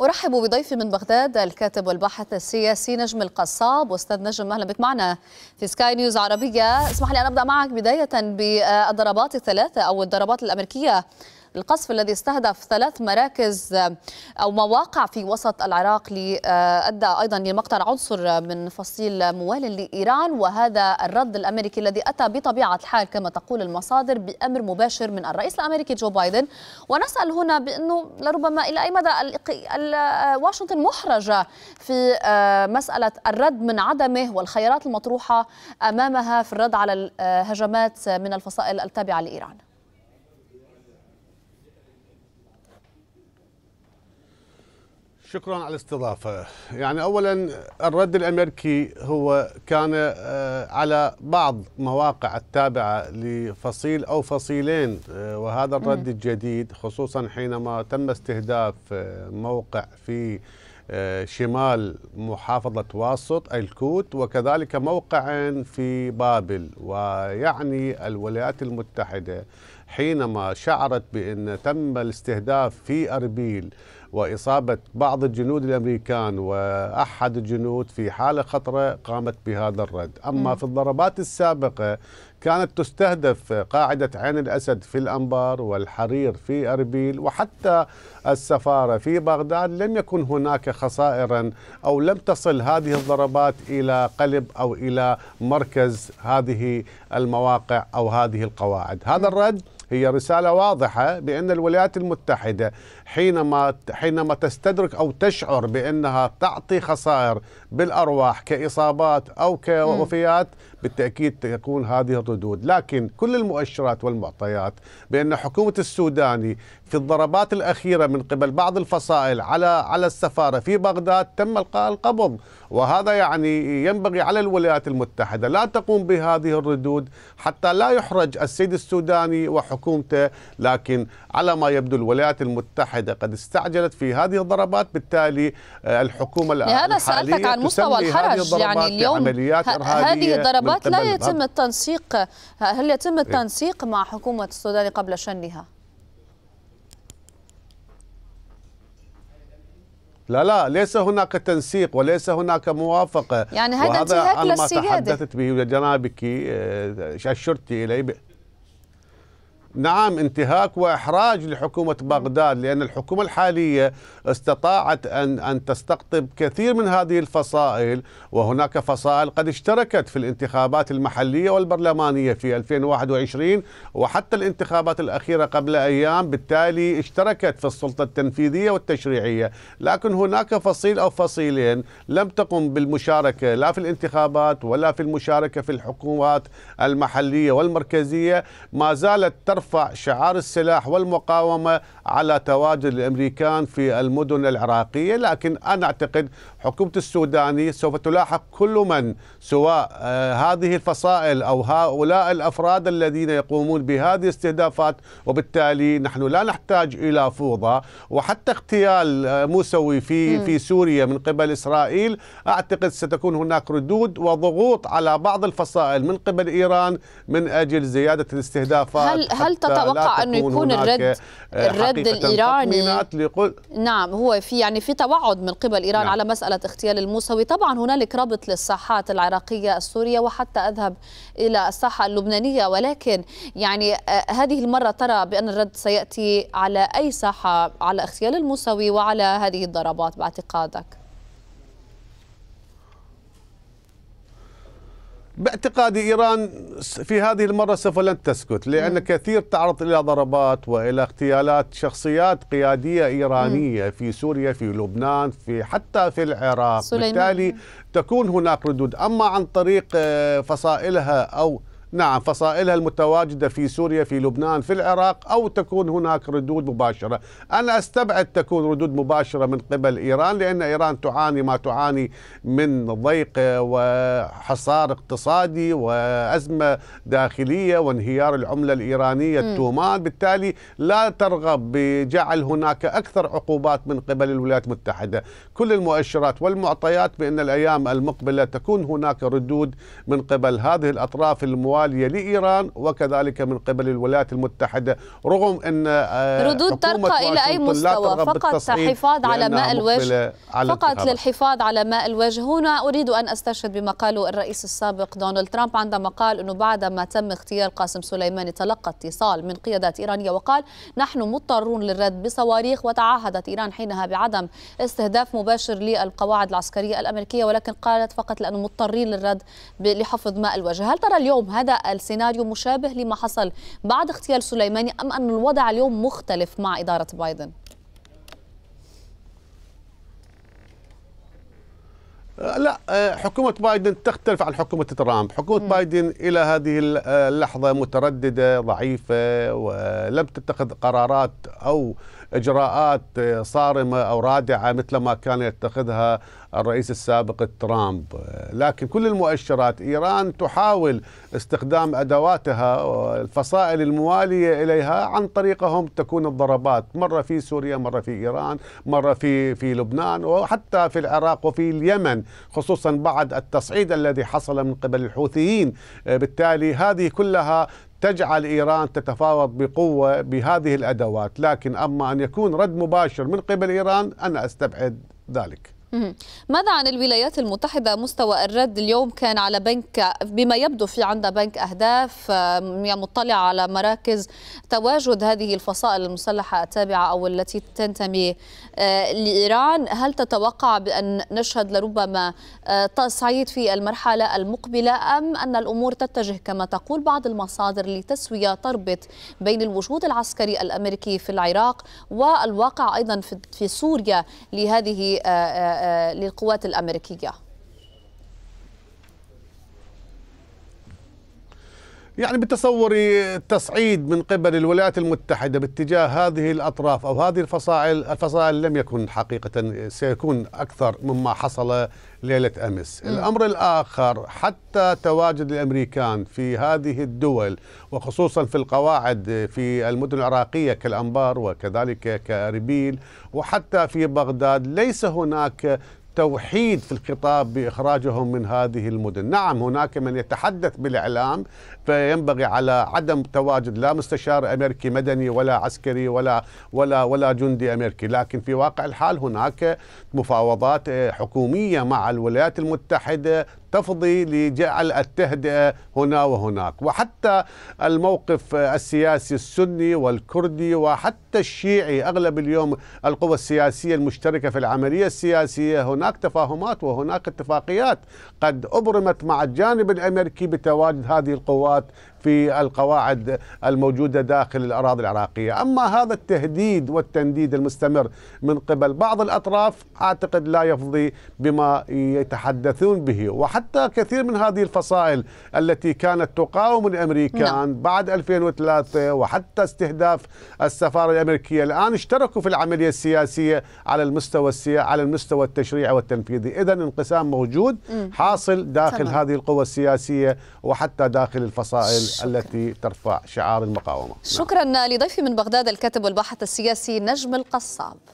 أرحب بضيفي من بغداد الكاتب والباحث السياسي نجم القصاب أستاذ نجم أهلا بك معنا في سكاي نيوز عربية اسمح لي أن أبدأ معك بداية بالضربات الثلاثة أو الضربات الأمريكية القصف الذي استهدف ثلاث مراكز آه، أو مواقع في وسط العراق أدى أيضا لمقتل عنصر من فصيل موال لإيران وهذا الرد الأمريكي الذي أتى بطبيعة الحال كما تقول المصادر بأمر مباشر من الرئيس الأمريكي جو بايدن ونسأل هنا بأنه لربما إلى أي مدى آه، واشنطن محرجة في آه، مسألة الرد من عدمه والخيارات المطروحة أمامها في الرد على الهجمات من الفصائل التابعة لإيران شكرا على الاستضافة يعني أولا الرد الأمريكي هو كان آه، على بعض مواقع التابعة لفصيل أو فصيلين آه، وهذا الرد الجديد خصوصا حينما تم استهداف آه، موقع في شمال محافظة واسط الكوت وكذلك موقع في بابل ويعني الولايات المتحدة حينما شعرت بأن تم الاستهداف في أربيل وإصابة بعض الجنود الأمريكان وأحد الجنود في حالة خطرة قامت بهذا الرد أما م. في الضربات السابقة كانت تستهدف قاعدة عين الأسد في الأنبار والحرير في أربيل وحتى السفارة في بغداد لم يكن هناك خسائرا أو لم تصل هذه الضربات إلى قلب أو إلى مركز هذه المواقع أو هذه القواعد هذا الرد هي رسالة واضحة بأن الولايات المتحدة حينما حينما تستدرك أو تشعر بأنها تعطي خسائر بالأرواح كإصابات أو كوفيات بالتأكيد تكون هذه الردود لكن كل المؤشرات والمعطيات بأن حكومة السوداني في الضربات الأخيرة من قبل بعض الفصائل على على السفارة في بغداد تم إلقاء القبض وهذا يعني ينبغي على الولايات المتحدة لا تقوم بهذه الردود حتى لا يحرج السيد السوداني وحكومته لكن على ما يبدو الولايات المتحدة قد استعجلت في هذه الضربات بالتالي آه، الحكومة لهذا سألتك عن مستوى الحرج يعني اليوم هذه الضربات العقوبات لا يتم التنسيق هل يتم إيه. التنسيق مع حكومة السودان قبل شنها؟ لا لا ليس هناك تنسيق وليس هناك موافقة يعني هذا انتهاك للسيادة ما تحدثت به جنابك الشرطي آه، إليه نعم انتهاك واحراج لحكومه بغداد لان الحكومه الحاليه استطاعت ان ان تستقطب كثير من هذه الفصائل وهناك فصائل قد اشتركت في الانتخابات المحليه والبرلمانيه في 2021 وحتى الانتخابات الاخيره قبل ايام بالتالي اشتركت في السلطه التنفيذيه والتشريعيه لكن هناك فصيل او فصيلين لم تقم بالمشاركه لا في الانتخابات ولا في المشاركه في الحكومات المحليه والمركزيه ما زالت ترفع يرفع شعار السلاح والمقاومة على تواجد الأمريكان في المدن العراقية لكن أنا أعتقد حكومة السوداني سوف تلاحق كل من سواء آه، هذه الفصائل أو هؤلاء الأفراد الذين يقومون بهذه الاستهدافات وبالتالي نحن لا نحتاج إلى فوضى وحتى اغتيال آه، موسوي في في سوريا من قبل إسرائيل أعتقد ستكون هناك ردود وضغوط على بعض الفصائل من قبل إيران من أجل زيادة الاستهدافات هل هل هل تتوقع أنه يكون الرد آه، الرد الإيراني نعم هو في يعني في توعد من قبل إيران نعم. على مسألة اغتيال الموسوي طبعا هنالك ربط للساحات العراقية السورية وحتى أذهب إلى الساحة اللبنانية ولكن يعني آه، هذه المرة ترى بأن الرد سيأتي على أي ساحة على اغتيال الموسوي وعلى هذه الضربات باعتقادك باعتقادي إيران في هذه المرة سوف لن تسكت لأن كثير تعرض إلى ضربات وإلى اغتيالات شخصيات قيادية إيرانية في سوريا في لبنان في حتى في العراق سليمان. بالتالي تكون هناك ردود أما عن طريق آه، فصائلها أو نعم فصائلها المتواجدة في سوريا في لبنان في العراق أو تكون هناك ردود مباشرة أنا أستبعد تكون ردود مباشرة من قبل إيران لأن إيران تعاني ما تعاني من ضيق وحصار اقتصادي وأزمة داخلية وانهيار العملة الإيرانية التومان بالتالي لا ترغب بجعل هناك أكثر عقوبات من قبل الولايات المتحدة كل المؤشرات والمعطيات بأن الأيام المقبلة تكون هناك ردود من قبل هذه الأطراف الموالية العالية لإيران وكذلك من قبل الولايات المتحدة رغم أن آه، ردود ترقى إلى أي مستوى فقط حفاظ على ماء الوجه على فقط للحفاظ على ماء الوجه هنا أريد أن أستشهد بما قاله الرئيس السابق دونالد ترامب عندما قال أنه بعدما تم اغتيال قاسم سليماني تلقى اتصال من قيادات إيرانية وقال نحن مضطرون للرد بصواريخ وتعهدت إيران حينها بعدم استهداف مباشر للقواعد العسكرية الأمريكية ولكن قالت فقط لأنه مضطرين للرد لحفظ ماء الوجه هل ترى اليوم هذا السيناريو مشابه لما حصل بعد اغتيال سليماني أم أن الوضع اليوم مختلف مع إدارة بايدن؟ لا آه، حكومة بايدن تختلف عن حكومة ترامب حكومة م. بايدن إلى هذه آه، اللحظة مترددة ضعيفة ولم تتخذ قرارات أو إجراءات آه، صارمة أو رادعة مثل ما كان يتخذها الرئيس السابق ترامب لكن كل المؤشرات إيران تحاول استخدام أدواتها والفصائل الموالية إليها عن طريقهم تكون الضربات مرة في سوريا مرة في إيران مرة في, في لبنان وحتى في العراق وفي اليمن خصوصا بعد التصعيد الذي حصل من قبل الحوثيين بالتالي هذه كلها تجعل ايران تتفاوض بقوه بهذه الادوات، لكن اما ان يكون رد مباشر من قبل ايران انا استبعد ذلك. ماذا عن الولايات المتحدة مستوى الرد اليوم كان على بنك بما يبدو في عندها بنك أهداف يعني مطلع على مراكز تواجد هذه الفصائل المسلحة التابعة أو التي تنتمي آه، لإيران هل تتوقع بأن نشهد لربما آه، تصعيد في المرحلة المقبلة أم أن الأمور تتجه كما تقول بعض المصادر لتسوية تربط بين الوجود العسكري الأمريكي في العراق والواقع أيضا في سوريا لهذه آه، آه، للقوات الأمريكية يعني بتصوري التصعيد من قبل الولايات المتحدة باتجاه هذه الأطراف أو هذه الفصائل الفصائل لم يكن حقيقة سيكون أكثر مما حصل ليلة أمس م. الأمر الآخر حتى تواجد الأمريكان في هذه الدول وخصوصا في القواعد في المدن العراقية كالأنبار وكذلك كأربيل وحتى في بغداد ليس هناك توحيد في الخطاب باخراجهم من هذه المدن، نعم هناك من يتحدث بالاعلام فينبغي على عدم تواجد لا مستشار امريكي مدني ولا عسكري ولا ولا ولا جندي امريكي، لكن في واقع الحال هناك مفاوضات حكوميه مع الولايات المتحده تفضي لجعل التهدئه هنا وهناك، وحتى الموقف السياسي السني والكردي وحتى الشيعي اغلب اليوم القوى السياسيه المشتركه في العمليه السياسيه هنا هناك تفاهمات وهناك اتفاقيات قد أبرمت مع الجانب الأمريكي بتواجد هذه القوات في القواعد الموجودة داخل الأراضي العراقية أما هذا التهديد والتنديد المستمر من قبل بعض الأطراف أعتقد لا يفضي بما يتحدثون به وحتى كثير من هذه الفصائل التي كانت تقاوم الأمريكان نعم. بعد 2003 وحتى استهداف السفارة الأمريكية الآن اشتركوا في العملية السياسية على المستوى السياسي على المستوى التشريعي والتنفيذي إذا انقسام موجود حاصل داخل تمام. هذه القوى السياسية وحتى داخل الفصائل شكرا. التي ترفع شعار المقاومه نعم. شكرا نعم. لضيفي من بغداد الكاتب والباحث السياسي نجم القصاب